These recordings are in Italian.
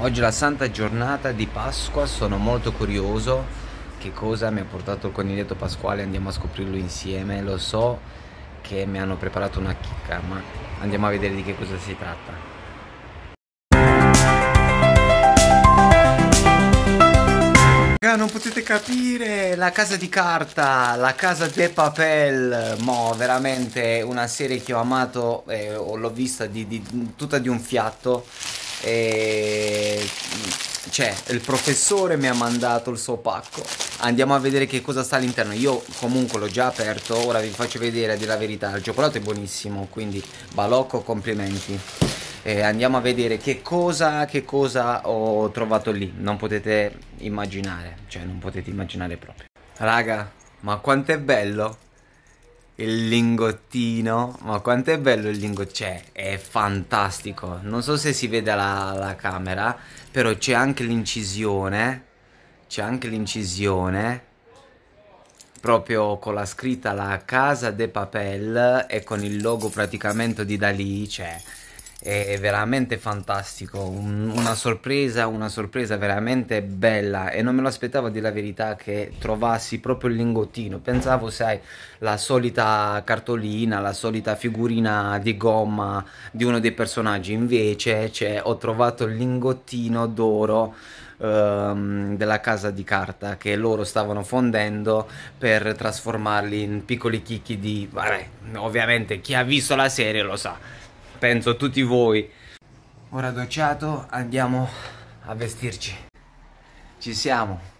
Oggi è la santa giornata di Pasqua, sono molto curioso che cosa mi ha portato il coniglietto pasquale, andiamo a scoprirlo insieme, lo so che mi hanno preparato una chicca, ma andiamo a vedere di che cosa si tratta. non potete capire la casa di carta, la casa de papel, mo veramente una serie che ho amato, eh, l'ho vista di, di, tutta di un fiatto e cioè il professore mi ha mandato il suo pacco andiamo a vedere che cosa sta all'interno io comunque l'ho già aperto ora vi faccio vedere a dire la verità il cioccolato è buonissimo quindi balocco complimenti e andiamo a vedere che cosa, che cosa ho trovato lì non potete immaginare cioè non potete immaginare proprio raga ma quanto è bello il lingottino. Ma quanto è bello il lingottino! c'è cioè, è fantastico. Non so se si vede la, la camera, però c'è anche l'incisione. C'è anche l'incisione. Proprio con la scritta La Casa de Papel e con il logo praticamente di Dalì. Cioè, è, veramente fantastico, un, una sorpresa, una sorpresa veramente bella e non me lo aspettavo di la verità che trovassi proprio il lingottino, pensavo sai la solita cartolina, la solita figurina di gomma di uno dei personaggi, invece cioè, ho trovato il lingottino d'oro ehm, della casa di carta che loro stavano fondendo per trasformarli in piccoli chicchi di vabbè ovviamente chi ha visto la serie lo sa penso a tutti voi. Ora docciato andiamo a vestirci. Ci siamo.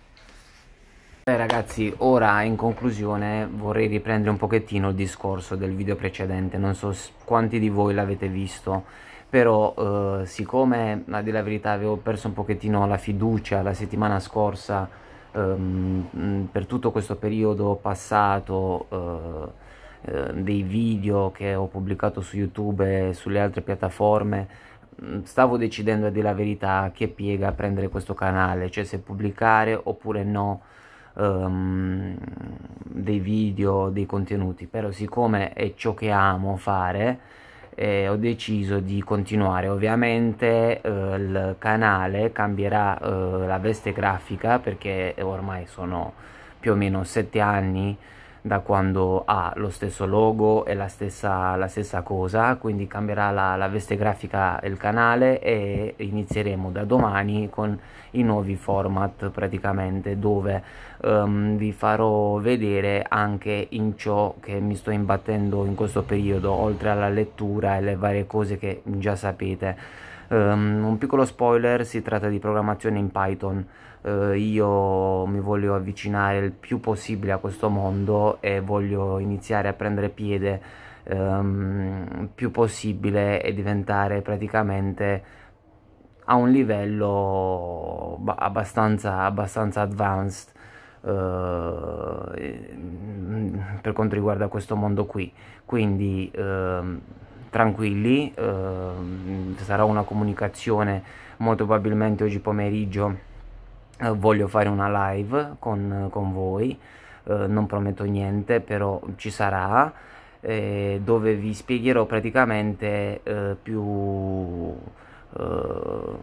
Beh ragazzi, ora in conclusione vorrei riprendere un pochettino il discorso del video precedente, non so quanti di voi l'avete visto, però eh, siccome a dire la verità avevo perso un pochettino la fiducia la settimana scorsa ehm, per tutto questo periodo passato eh, eh, dei video che ho pubblicato su YouTube e sulle altre piattaforme, mm, stavo decidendo a dire la verità che piega prendere questo canale, cioè se pubblicare oppure no um, dei video, dei contenuti, però siccome è ciò che amo fare eh, ho deciso di continuare, ovviamente eh, il canale cambierà eh, la veste grafica perché ormai sono più o meno sette anni da quando ha lo stesso logo e la stessa, la stessa cosa, quindi cambierà la, la veste grafica del canale e inizieremo da domani con i nuovi format praticamente dove um, vi farò vedere anche in ciò che mi sto imbattendo in questo periodo, oltre alla lettura e le varie cose che già sapete. Um, un piccolo spoiler, si tratta di programmazione in Python. Uh, io mi voglio avvicinare il più possibile a questo mondo e voglio iniziare a prendere piede um, più possibile e diventare praticamente a un livello abbastanza, abbastanza advanced uh, per quanto riguarda questo mondo qui quindi uh, tranquilli, ehm, sarà una comunicazione molto probabilmente oggi pomeriggio eh, voglio fare una live con, con voi, eh, non prometto niente, però ci sarà, eh, dove vi spiegherò praticamente più... Uh,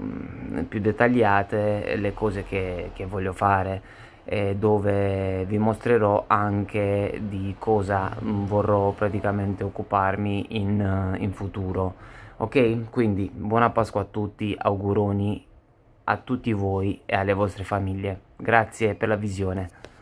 più dettagliate le cose che, che voglio fare eh, dove vi mostrerò anche di cosa mm, vorrò praticamente occuparmi in, eh, in futuro ok quindi buona Pasqua a tutti auguroni a tutti voi e alle vostre famiglie grazie per la visione